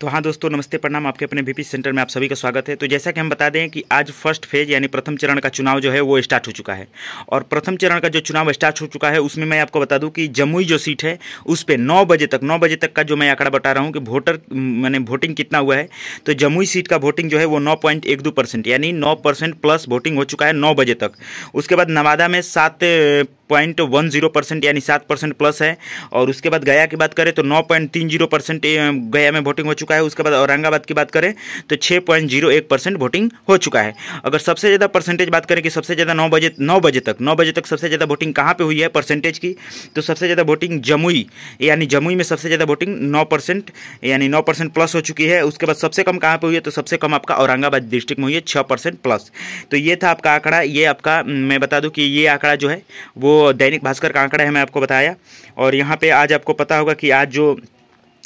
तो हाँ दोस्तों नमस्ते प्रणाम आपके अपने बीपी सेंटर में आप सभी का स्वागत है तो जैसा कि हम बता दें कि आज फर्स्ट फेज यानी प्रथम चरण का चुनाव जो है वो स्टार्ट हो चुका है और प्रथम चरण का जो चुनाव स्टार्ट हो चुका है उसमें मैं आपको बता दूं कि जमुई जो सीट है उस पर नौ बजे तक नौ बजे तक का जो मैं आंकड़ा बता रहा हूँ कि वोटर मैंने वोटिंग कितना हुआ है तो जमुई सीट का वोटिंग जो है वो नौ यानी नौ प्लस वोटिंग हो चुका है नौ बजे तक उसके बाद नवादा में सात पॉइंट वन जीरो परसेंट यानी सात परसेंट प्लस है और उसके बाद गया की बात करें तो नौ पॉइंट तीन जीरो परसेंट गया में वोटिंग हो चुका है उसके बाद औरंगाबाद की बात करें तो छः पॉइंट जीरो एक परसेंट वोटिंग हो चुका है अगर सबसे ज़्यादा परसेंटेज बात करें कि सबसे ज़्यादा नौ बजे नौ बजे तक नौ बजे तक सबसे ज़्यादा वोटिंग कहाँ पर हुई है परसेंटेज की तो सबसे ज़्यादा वोटिंग जमुई यानी जमुई में सबसे ज़्यादा वोटिंग नौ परसेंट यानी नौ परसेंट प्लस हो चुकी है उसके बाद सबसे कम कहाँ पर हुई है तो सबसे कम आपका औरंगाबाद डिस्ट्रिक्ट में हुई है छः परसेंट प्लस तो ये था आपका आंकड़ा ये आपका मैं बता दूँ कि ये आंकड़ा जो है वो दैनिक भास्कर का आंकड़ा है मैं आपको बताया और यहाँ पे आज आपको पता होगा कि आज जो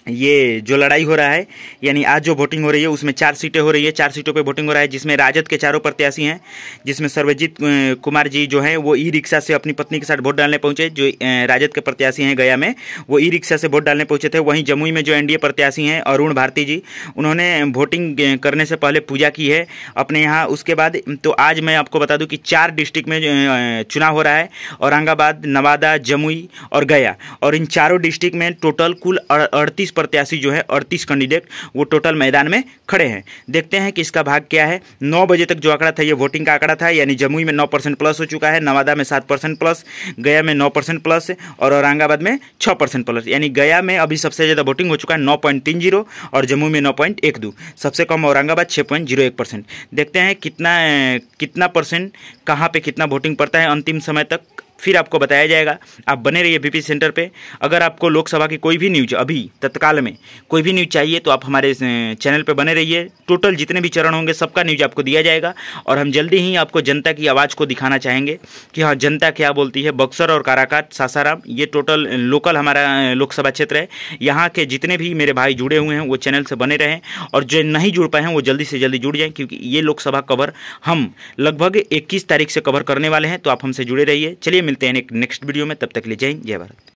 ये जो लड़ाई हो रहा है यानी आज जो वोटिंग हो रही है उसमें चार सीटें हो रही है चार सीटों पे वोटिंग हो रहा है जिसमें राजद के चारों प्रत्याशी हैं जिसमें सर्वजीत कुमार जी जो हैं वो ई रिक्शा से अपनी पत्नी के साथ वोट डालने पहुंचे जो राजद के प्रत्याशी हैं गया में वो ई रिक्शा से वोट डालने पहुंचे थे वहीं जमुई में जो एनडीए प्रत्याशी हैं अरुण भारती जी उन्होंने वोटिंग करने से पहले पूजा की है अपने यहाँ उसके बाद तो आज मैं आपको बता दूँ कि चार डिस्ट्रिक्ट में चुनाव हो रहा है औरंगाबाद नवादा जमुई और गया और इन चारों डिस्ट्रिक्ट में टोटल कुल अड़तीस अड़तीस प्रत्याशी जो है अड़तीस कैंडिडेट वो टोटल मैदान में खड़े हैं देखते हैं कि इसका भाग क्या है नौ बजे तक जो आंकड़ा था ये वोटिंग का आंकड़ा था यानी जमुई में नौ परसेंट प्लस हो चुका है नवादा में सात परसेंट प्लस गया में नौ परसेंट प्लस और औरंगाबाद में छः परसेंट प्लस यानी गया में अभी सबसे ज़्यादा वोटिंग हो चुका है नौ पॉइंट तीन जीरो और जम्मू में नौ पॉइंट एक दो सबसे कम औरंगाबाद छः पॉइंट जीरो एक परसेंट देखते हैं कितना कितना परसेंट कहाँ पर कितना वोटिंग पड़ता है अंतिम समय तक फिर आपको बताया जाएगा आप बने रहिए बीपी सेंटर पे अगर आपको लोकसभा की कोई भी न्यूज अभी तत्काल में कोई भी न्यूज चाहिए तो आप हमारे चैनल पर बने रहिए टोटल जितने भी चरण होंगे सबका न्यूज आपको दिया जाएगा और हम जल्दी ही आपको जनता की आवाज़ को दिखाना चाहेंगे कि हाँ जनता क्या बोलती है बक्सर और काराकाट सासाराम ये टोटल लोकल हमारा लोकसभा क्षेत्र है यहाँ के जितने भी मेरे भाई जुड़े हुए हैं वो चैनल से बने रहें और जो नहीं जुड़ पाए हैं वो जल्दी से जल्दी जुड़ जाएँ क्योंकि ये लोकसभा कवर हम लगभग इक्कीस तारीख से कवर करने वाले हैं तो आप हमसे जुड़े रहिए चलिए मिलते हैं एक नेक्स्ट वीडियो में तब तक ले जय जय भारत